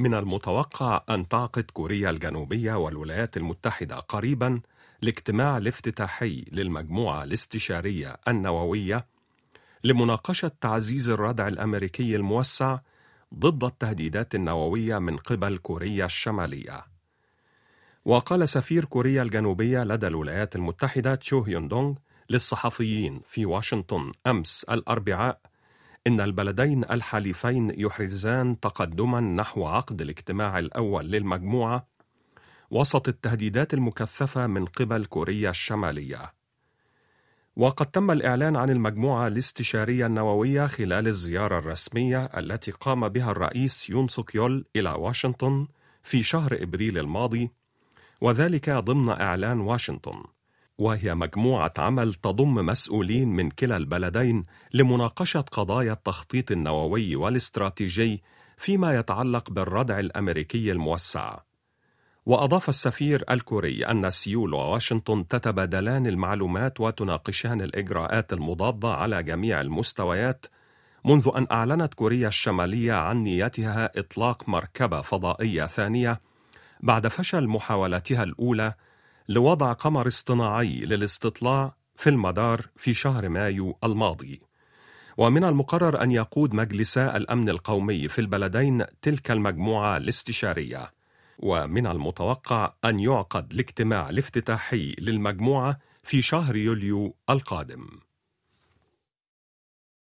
من المتوقع أن تعقد كوريا الجنوبية والولايات المتحدة قريبا الاجتماع الافتتاحي للمجموعة الاستشارية النووية لمناقشة تعزيز الردع الأمريكي الموسع ضد التهديدات النووية من قبل كوريا الشمالية. وقال سفير كوريا الجنوبية لدى الولايات المتحدة تشو هيون دونغ للصحفيين في واشنطن أمس الأربعاء إن البلدين الحليفين يحرزان تقدما نحو عقد الاجتماع الأول للمجموعة وسط التهديدات المكثفة من قبل كوريا الشمالية. وقد تم الإعلان عن المجموعة الاستشارية النووية خلال الزيارة الرسمية التي قام بها الرئيس يون سوك يول إلى واشنطن في شهر إبريل الماضي وذلك ضمن إعلان واشنطن وهي مجموعة عمل تضم مسؤولين من كلا البلدين لمناقشة قضايا التخطيط النووي والاستراتيجي فيما يتعلق بالردع الأمريكي الموسع. وأضاف السفير الكوري أن سيول وواشنطن تتبادلان المعلومات وتناقشان الإجراءات المضادة على جميع المستويات منذ أن أعلنت كوريا الشمالية عن نيتها إطلاق مركبة فضائية ثانية بعد فشل محاولتها الأولى لوضع قمر اصطناعي للاستطلاع في المدار في شهر مايو الماضي ومن المقرر أن يقود مجلس الأمن القومي في البلدين تلك المجموعة الاستشارية ومن المتوقع أن يعقد الاجتماع الافتتاحي للمجموعة في شهر يوليو القادم